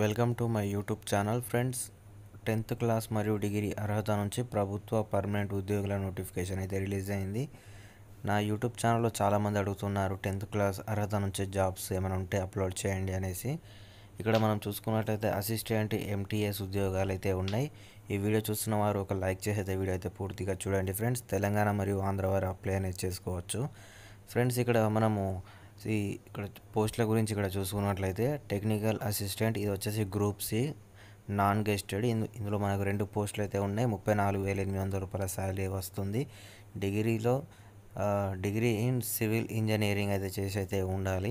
welcome to my YouTube channel friends tenth class మరియు degree అర్హత నుంచి ప్రభుత్వ పర్మనెంట్ ఉద్యోగుల నోటిఫికేషన్ అయితే రిలీజ్ అయింది నా యూట్యూబ్ ఛానల్లో చాలామంది అడుగుతున్నారు టెన్త్ క్లాస్ అర్హత నుంచి జాబ్స్ ఏమైనా ఉంటే అప్లోడ్ చేయండి అనేసి ఇక్కడ మనం చూసుకున్నట్లయితే అసిస్టెంట్ ఎంటీఎస్ ఉద్యోగాలు అయితే ఉన్నాయి ఈ వీడియో చూస్తున్న వారు ఒక లైక్ చేసే వీడియో అయితే పూర్తిగా చూడండి ఫ్రెండ్స్ తెలంగాణ మరియు ఆంధ్ర వారు అప్లై అనేది చేసుకోవచ్చు ఫ్రెండ్స్ ఇక్కడ మనము సి ఇక్కడ పోస్టుల గురించి ఇక్కడ చూసుకున్నట్లయితే టెక్నికల్ అసిస్టెంట్ ఇది వచ్చేసి గ్రూప్ సి నాన్ గెస్టెడ్ ఇందులో మనకు రెండు పోస్టులు అయితే ఉన్నాయి ముప్పై నాలుగు వేల ఎనిమిది వందల రూపాయల శాలరీ వస్తుంది డిగ్రీలో డిగ్రీ ఇన్ సివిల్ ఇంజనీరింగ్ అయితే చేసి అయితే ఉండాలి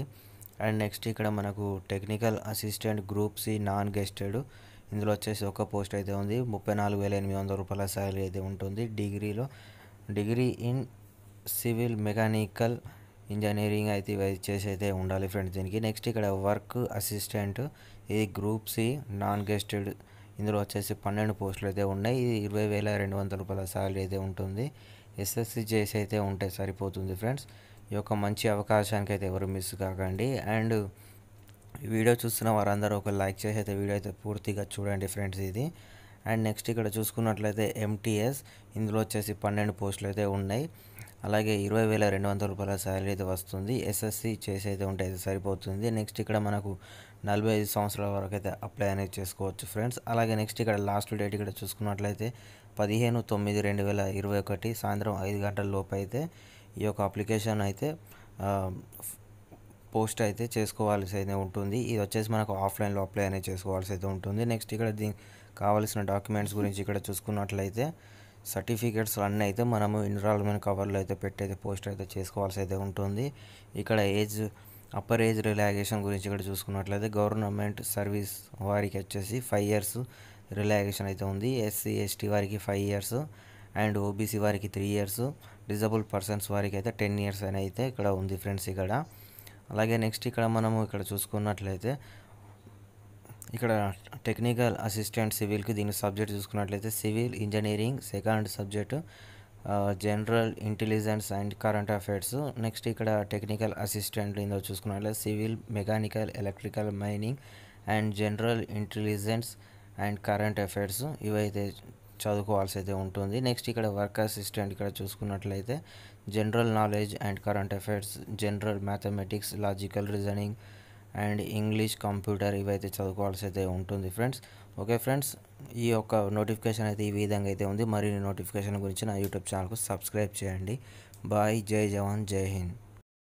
అండ్ నెక్స్ట్ ఇక్కడ మనకు technical assistant group C non gazetted ఇందులో వచ్చేసి ఒక పోస్ట్ అయితే ఉంది ముప్పై నాలుగు వేల ఎనిమిది వందల రూపాయల శాలరీ అయితే ఉంటుంది డిగ్రీలో degree in civil mechanical engineering అయితే ఇవి చేసి అయితే ఉండాలి ఫ్రెండ్స్ దీనికి నెక్స్ట్ ఇక్కడ వర్క్ అసిస్టెంట్ ఇది గ్రూప్ సి నాన్ గెస్టెడ్ ఇందులో వచ్చేసి పన్నెండు పోస్టులు అయితే ఉన్నాయి ఇది ఇరవై వేల రెండు వందల రూపాయల శాలరీ అయితే ఉంటుంది ఎస్ఎస్సి చేసి అయితే ఉంటే సరిపోతుంది ఫ్రెండ్స్ ఈ యొక్క మంచి అవకాశానికి అయితే ఎవరు మిస్ కాకండి అండ్ వీడియో చూస్తున్న వారందరూ ఒక లైక్ చేసి అయితే వీడియో అయితే పూర్తిగా చూడండి ఫ్రెండ్స్ ఇది అండ్ నెక్స్ట్ ఇక్కడ చూసుకున్నట్లయితే ఎంటీఎస్ ఇందులో వచ్చేసి పన్నెండు పోస్టులు అయితే ఉన్నాయి అలాగే ఇరవై వేల రెండు వందల రూపాయల శాలరీ అయితే వస్తుంది ఎస్ఎస్సి చేసి అయితే ఉంటే అయితే సరిపోతుంది నెక్స్ట్ ఇక్కడ మనకు నలభై ఐదు సంవత్సరాల వరకు అయితే అప్లై అనేది చేసుకోవచ్చు ఫ్రెండ్స్ అలాగే నెక్స్ట్ ఇక్కడ లాస్ట్ డేట్ ఇక్కడ చూసుకున్నట్లయితే పదిహేను తొమ్మిది రెండు వేల ఇరవై ఒకటి సాయంత్రం ఐదు గంటల లోపు అయితే ఈ యొక్క అప్లికేషన్ అయితే పోస్ట్ అయితే చేసుకోవాల్సి అయితే ఉంటుంది ఇది వచ్చేసి మనకు ఆఫ్లైన్లో అప్లై అనేది చేసుకోవాల్సి అయితే ఉంటుంది నెక్స్ట్ ఇక్కడ దీనికి కావాల్సిన డాక్యుమెంట్స్ గురించి ఇక్కడ చూసుకున్నట్లయితే సర్టిఫికేట్స్ అన్నీ అయితే మనము ఎన్రాల్మెంట్ కవర్లో అయితే పెట్టయితే పోస్ట్ అయితే చేసుకోవాల్సి అయితే ఉంటుంది ఇక్కడ ఏజ్ అప్పర్ ఏజ్ రిలాక్సేషన్ గురించి ఇక్కడ చూసుకున్నట్లయితే గవర్నమెంట్ సర్వీస్ వారికి వచ్చేసి ఫైవ్ ఇయర్స్ రిలాక్సేషన్ అయితే ఉంది ఎస్సీ ఎస్టీ వారికి ఫైవ్ ఇయర్స్ అండ్ ఓబీసీ వారికి త్రీ ఇయర్స్ డిజబుల్ పర్సన్స్ వారికి అయితే టెన్ ఇయర్స్ అని అయితే ఇక్కడ ఉంది ఫ్రెండ్స్ ఇక్కడ అలాగే నెక్స్ట్ ఇక్కడ మనము ఇక్కడ చూసుకున్నట్లయితే ఇక్కడ టెక్నికల్ అసిస్టెంట్ సివిల్కి దీని సబ్జెక్ట్ చూసుకున్నట్లయితే civil engineering second subject general intelligence and current affairs next ఇక్కడ టెక్నికల్ అసిస్టెంట్ ఇందులో చూసుకున్నట్లయితే civil mechanical electrical mining and general intelligence and current affairs ఇవైతే చదువుకోవాల్సి అయితే ఉంటుంది నెక్స్ట్ ఇక్కడ వర్క్ అసిస్టెంట్ ఇక్కడ చూసుకున్నట్లయితే general knowledge and current affairs general mathematics logical reasoning and English computer ఇవైతే చదువుకోవాల్సి అయితే ఉంటుంది ఫ్రెండ్స్ ఓకే ఫ్రెండ్స్ ఈ యొక్క నోటిఫికేషన్ అయితే ఈ విధంగా అయితే ఉంది మరిన్ని నోటిఫికేషన్ గురించి నా యూట్యూబ్ ఛానల్కు సబ్స్క్రైబ్ చేయండి బాయ్ జై జవాన్ జై హింద్